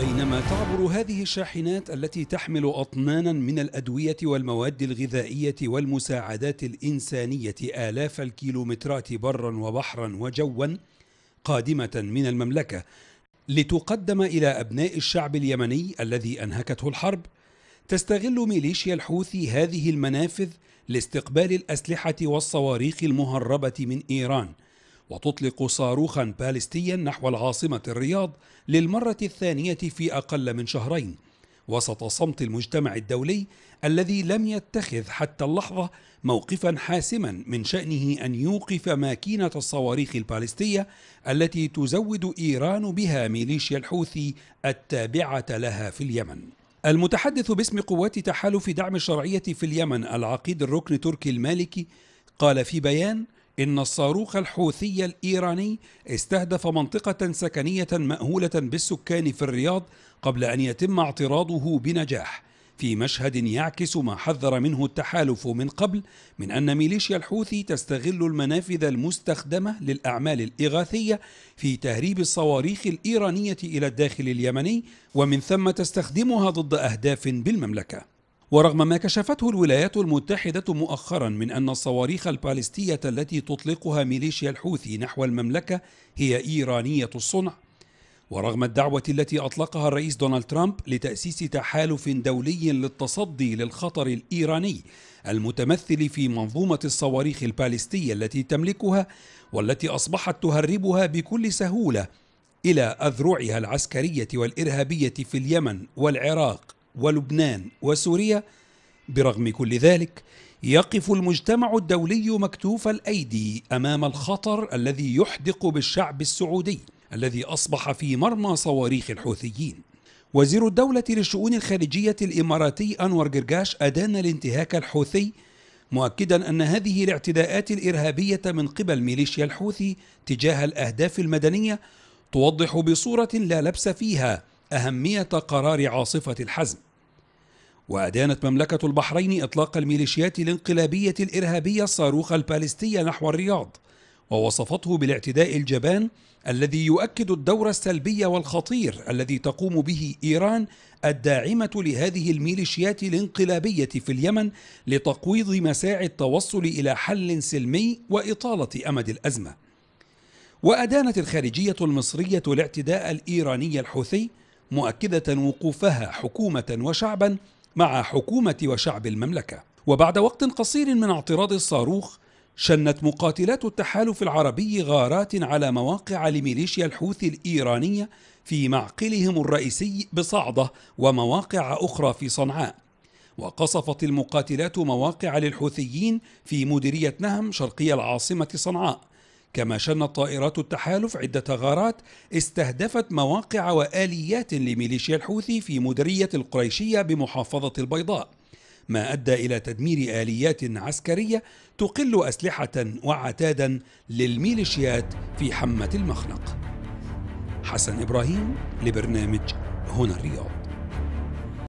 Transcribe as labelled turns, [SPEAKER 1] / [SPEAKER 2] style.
[SPEAKER 1] بينما تعبر هذه الشاحنات التي تحمل أطنانا من الأدوية والمواد الغذائية والمساعدات الإنسانية آلاف الكيلومترات برا وبحرا وجوا قادمة من المملكة لتقدم إلى أبناء الشعب اليمني الذي أنهكته الحرب تستغل ميليشيا الحوثي هذه المنافذ لاستقبال الأسلحة والصواريخ المهربة من إيران وتطلق صاروخا باليستيا نحو العاصمة الرياض للمرة الثانية في أقل من شهرين وسط صمت المجتمع الدولي الذي لم يتخذ حتى اللحظة موقفا حاسما من شأنه أن يوقف ماكينة الصواريخ البالستية التي تزود إيران بها ميليشيا الحوثي التابعة لها في اليمن المتحدث باسم قوات تحالف دعم الشرعية في اليمن العقيد الركن تركي المالكي قال في بيان إن الصاروخ الحوثي الإيراني استهدف منطقة سكنية مأهولة بالسكان في الرياض قبل أن يتم اعتراضه بنجاح في مشهد يعكس ما حذر منه التحالف من قبل من أن ميليشيا الحوثي تستغل المنافذ المستخدمة للأعمال الإغاثية في تهريب الصواريخ الإيرانية إلى الداخل اليمني ومن ثم تستخدمها ضد أهداف بالمملكة ورغم ما كشفته الولايات المتحدة مؤخرا من أن الصواريخ البالستية التي تطلقها ميليشيا الحوثي نحو المملكة هي إيرانية الصنع ورغم الدعوة التي أطلقها الرئيس دونالد ترامب لتأسيس تحالف دولي للتصدي للخطر الإيراني المتمثل في منظومة الصواريخ البالستية التي تملكها والتي أصبحت تهربها بكل سهولة إلى أذرعها العسكرية والإرهابية في اليمن والعراق ولبنان وسوريا برغم كل ذلك يقف المجتمع الدولي مكتوف الايدي امام الخطر الذي يحدق بالشعب السعودي الذي اصبح في مرمى صواريخ الحوثيين وزير الدولة للشؤون الخارجية الإماراتي أنور جرجاش أدان الانتهاك الحوثي مؤكدا أن هذه الاعتداءات الإرهابية من قبل ميليشيا الحوثي تجاه الأهداف المدنية توضح بصورة لا لبس فيها أهمية قرار عاصفة الحزم وأدانت مملكة البحرين إطلاق الميليشيات الانقلابية الإرهابية الصاروخ البالستي نحو الرياض ووصفته بالاعتداء الجبان الذي يؤكد الدور السلبي والخطير الذي تقوم به إيران الداعمة لهذه الميليشيات الانقلابية في اليمن لتقويض مساعي التوصل إلى حل سلمي وإطالة أمد الأزمة وأدانت الخارجية المصرية الاعتداء الإيراني الحوثي مؤكدة وقوفها حكومة وشعبا مع حكومة وشعب المملكة وبعد وقت قصير من اعتراض الصاروخ شنت مقاتلات التحالف العربي غارات على مواقع لميليشيا الحوثي الإيرانية في معقلهم الرئيسي بصعدة ومواقع أخرى في صنعاء وقصفت المقاتلات مواقع للحوثيين في مديرية نهم شرقي العاصمة صنعاء كما شنت طائرات التحالف عدة غارات استهدفت مواقع وآليات لميليشيا الحوثي في مديرية القريشية بمحافظة البيضاء ما أدى إلى تدمير آليات عسكرية تقل أسلحة وعتادا للميليشيات في حمة المخنق حسن إبراهيم لبرنامج هنا الرياض